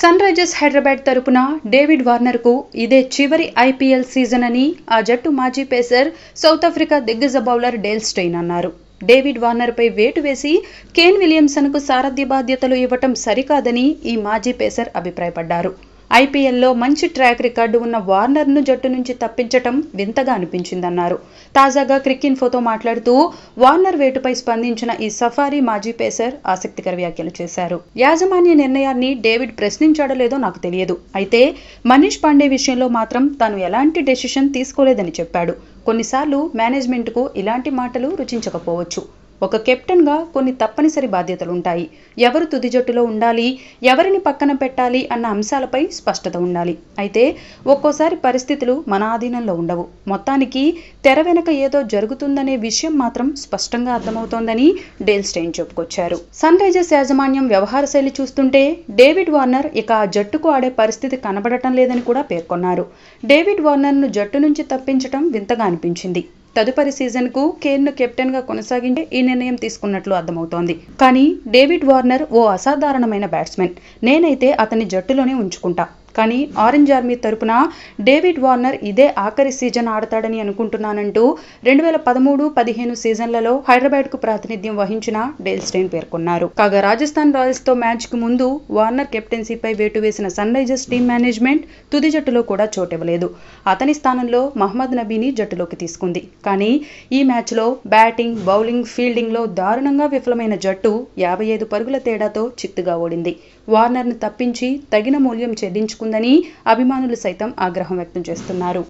sun Risers Hyderabad తరపున David వార్నర్కు ఇదే చివరి ఐపీఎల్ సీజన్ అని ఆ జట్టు మాజీ పేసర్ సౌత్ ఆఫ్రికా దిగ్గజ బౌలర్ డేల్ స్టెయిన్ అన్నారు డేవిడ్ వార్నర్పై వేటు వేసి కేన్ విలియమ్సన్కు సారథ్య బాధ్యతలు ఇవ్వటం సరికాదని ఈ మాజీ పేసర్ అభిప్రాయపడ్డారు ఐపీఎల్లో మంచి ట్రాక్ రికార్డు ఉన్న వార్నర్ను జట్టు నుంచి తప్పించటం వింతగా అనిపించిందన్నారు తాజాగా క్రిక్ ఫోతో మాట్లాడుతూ వార్నర్ వేటుపై స్పందించిన ఈ సఫారీ మాజీ పేసర్ ఆసక్తికర వ్యాఖ్యలు చేశారు యాజమాన్య నిర్ణయాన్ని డేవిడ్ ప్రశ్నించాడో లేదో నాకు తెలియదు అయితే మనీష్ పాండే విషయంలో మాత్రం తాను ఎలాంటి డెసిషన్ తీసుకోలేదని చెప్పాడు కొన్నిసార్లు మేనేజ్మెంట్కు ఇలాంటి మాటలు రుచించకపోవచ్చు ఒక కెప్టెన్గా కొన్ని తప్పనిసరి బాధ్యతలు ఉంటాయి ఎవరు తుది జట్టులో ఉండాలి ఎవరిని పక్కన పెట్టాలి అన్న అంశాలపై స్పష్టత ఉండాలి అయితే ఒక్కోసారి పరిస్థితులు మన ఆధీనంలో ఉండవు మొత్తానికి తెర వెనక ఏదో జరుగుతుందనే విషయం మాత్రం స్పష్టంగా అర్థమవుతోందని డేల్ స్టెయిన్ చెప్పుకొచ్చారు సన్ రైజర్స్ యాజమాన్యం వ్యవహార శైలి చూస్తుంటే డేవిడ్ వార్నర్ ఇక ఆ జట్టుకు ఆడే పరిస్థితి కనబడటం లేదని కూడా పేర్కొన్నారు డేవిడ్ వార్నర్ను జట్టు నుంచి తప్పించడం వింతగా అనిపించింది తదుపరి సీజన్కు కెప్టెన్ కెప్టెన్గా కొనసాగించే ఈ నిర్ణయం తీసుకున్నట్లు అర్థమవుతోంది కానీ డేవిడ్ వార్నర్ ఓ అసాధారణమైన బ్యాట్స్మెన్ నేనైతే అతని జట్టులోనే ఉంచుకుంటా కానీ ఆరెంజ్ ఆర్మీ తరపున డేవిడ్ వార్నర్ ఇదే ఆఖరి సీజన్ ఆడతాడని అనుకుంటున్నానంటూ రెండు వేల పదమూడు పదిహేను సీజన్లలో హైదరాబాద్కు ప్రాతినిధ్యం వహించిన డేల్ స్టైన్ పేర్కొన్నారు కాగా రాజస్థాన్ రాయల్స్తో మ్యాచ్కు ముందు వార్నర్ కెప్టెన్సీపై వేటు వేసిన సన్ రైజర్స్ టీమ్ మేనేజ్మెంట్ తుది జట్టులో కూడా చోటివ్వలేదు అతని స్థానంలో మహమ్మద్ నబీని జట్టులోకి తీసుకుంది కానీ ఈ మ్యాచ్లో బ్యాటింగ్ బౌలింగ్ ఫీల్డింగ్లో దారుణంగా విఫలమైన జట్టు యాభై ఐదు పరుగుల తేడాతో చిత్తుగా ఓడింది వార్నర్ను తప్పించి తగిన మూల్యం చెల్లించుకు దక్కించుకుందని అభిమానులు సైతం ఆగ్రహం వ్యక్తం చేస్తున్నారు